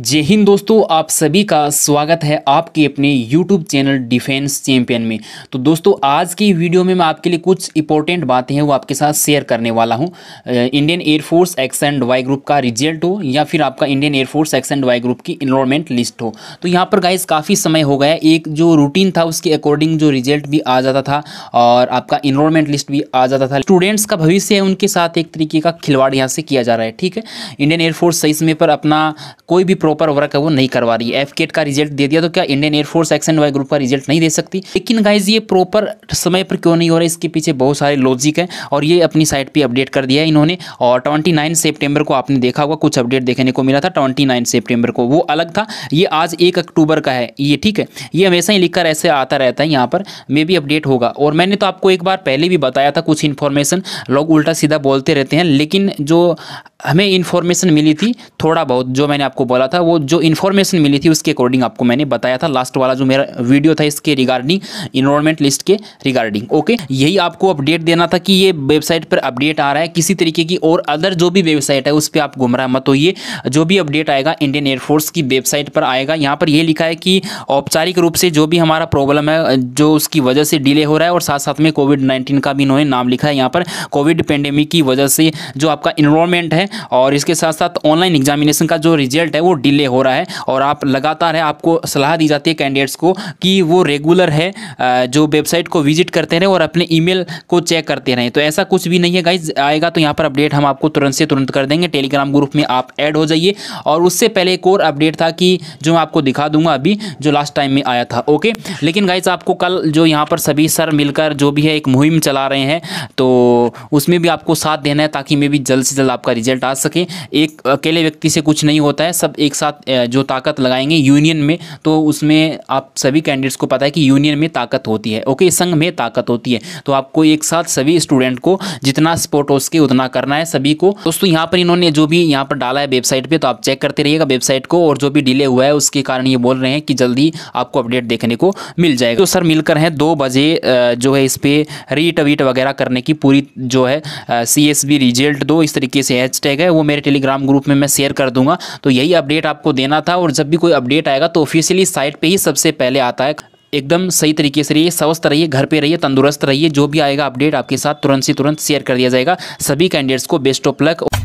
जय हिंद दोस्तों आप सभी का स्वागत है आपके अपने YouTube चैनल डिफेंस चैम्पियन में तो दोस्तों आज की वीडियो में मैं आपके लिए कुछ इंपॉर्टेंट बातें हैं वो आपके साथ शेयर करने वाला हूं Indian Air Force X and Y group का रिजल्ट हो या फिर आपका Indian Air Force X and Y group की इनरोलमेंट लिस्ट हो तो यहाँ पर गाइज काफ़ी समय हो गया एक जो रूटीन था उसके अकॉर्डिंग जो रिजल्ट भी आ जाता था और आपका इनरोलमेंट लिस्ट भी आ जाता था स्टूडेंट्स का भविष्य है उनके साथ एक तरीके का खिलवाड़ यहाँ से किया जा रहा है ठीक है इंडियन एयरफोर्स सही समय पर अपना कोई भी प्रॉपर वर्क है वो नहीं करवा रही है एफ का रिजल्ट दे दिया तो क्या Indian Air Force action Y group का रिजल्ट नहीं दे सकती लेकिन गाइज ये प्रॉपर समय पर क्यों नहीं हो रहा है इसके पीछे बहुत सारे लॉजिक है और ये अपनी साइट पर अपडेट कर दिया है इन्होंने और ट्वेंटी नाइन को आपने देखा होगा कुछ अपडेट देखने को मिला था ट्वेंटी नाइन को वो अलग था ये आज एक अक्टूबर का है ये ठीक है ये हमेशा ही लिखकर ऐसे आता रहता है यहाँ पर मे भी अपडेट होगा और मैंने तो आपको एक बार पहले भी बताया था कुछ इन्फॉर्मेशन लोग उल्टा सीधा बोलते रहते हैं लेकिन जो हमें इन्फॉर्मेशन मिली थी थोड़ा बहुत जो मैंने आपको बोला था था वो जो इन्फॉर्मेशन मिली थी उसके अकॉर्डिंग आपको मैंने बताया था लास्ट वाला जो मेरा वीडियो था इसके रिगार्डिंग इनरोलमेंट लिस्ट के रिगार्डिंग ओके यही आपको अपडेट देना था कि ये वेबसाइट पर अपडेट आ रहा है किसी तरीके की और अदर जो भी वेबसाइट है उस पर आप गुमराह मत होइए जो भी अपडेट आएगा इंडियन एयरफोर्स की वेबसाइट पर आएगा यहाँ पर यह लिखा है कि औपचारिक रूप से जो भी हमारा प्रॉब्लम है जो उसकी वजह से डिले हो रहा है और साथ साथ में कोविड नाइन्टीन का भी इन्होंने नाम लिखा है यहाँ पर कोविड पेंडेमिक की वजह से जो आपका इनरोलमेंट है और इसके साथ साथ ऑनलाइन एग्जामिनेशन का जो रिजल्ट है वो डिले हो रहा है और आप लगातार है आपको सलाह दी जाती है कैंडिडेट्स को कि वो रेगुलर है जो वेबसाइट को विजिट करते रहें और अपने ईमेल को चेक करते रहें तो ऐसा कुछ भी नहीं है गाइज आएगा तो यहाँ पर अपडेट हम आपको तुरंत से तुरंत कर देंगे टेलीग्राम ग्रुप में आप ऐड हो जाइए और उससे पहले एक और अपडेट था कि जो मैं आपको दिखा दूंगा अभी जो लास्ट टाइम में आया था ओके लेकिन गाइज आपको कल जो यहाँ पर सभी सर मिलकर जो भी है एक मुहिम चला रहे हैं तो उसमें भी आपको साथ देना है ताकि मे भी जल्द से जल्द आपका रिजल्ट आ सके एक अकेले व्यक्ति से कुछ नहीं होता है सब एक एक साथ जो ताकत लगाएंगे यूनियन में तो उसमें आप सभी कैंडिडेट्स को पता है कि यूनियन में ताकत होती है ओके संघ में ताकत होती है तो आपको एक साथ सभी स्टूडेंट को जितना सपोर्ट हो सके उतना करना है सभी को दोस्तों यहाँ पर इन्होंने जो भी यहाँ पर डाला है वेबसाइट पर तो आप चेक करते रहिएगा वेबसाइट को और जो भी डिले हुआ है उसके कारण ये बोल रहे हैं कि जल्दी आपको अपडेट देखने को मिल जाएगा तो सर मिलकर हैं दो बजे जो है इस पर रीटवीट वगैरह करने की पूरी जो है सी रिजल्ट दो इस तरीके से हैशटैग है वो मेरे टेलीग्राम ग्रुप में मैं शेयर कर दूंगा तो यही अपडेट अपडेट आपको देना था और जब भी कोई अपडेट आएगा तो ऑफिशियली साइट पे ही सबसे पहले आता है एकदम सही तरीके से रहिए स्वस्थ रहिए घर पे रहिए तंदुरुस्त रहिए जो भी आएगा अपडेट आपके साथ तुरंत से तुरंत शेयर कर दिया जाएगा सभी कैंडिडेट्स को बेस्ट ऑफ लक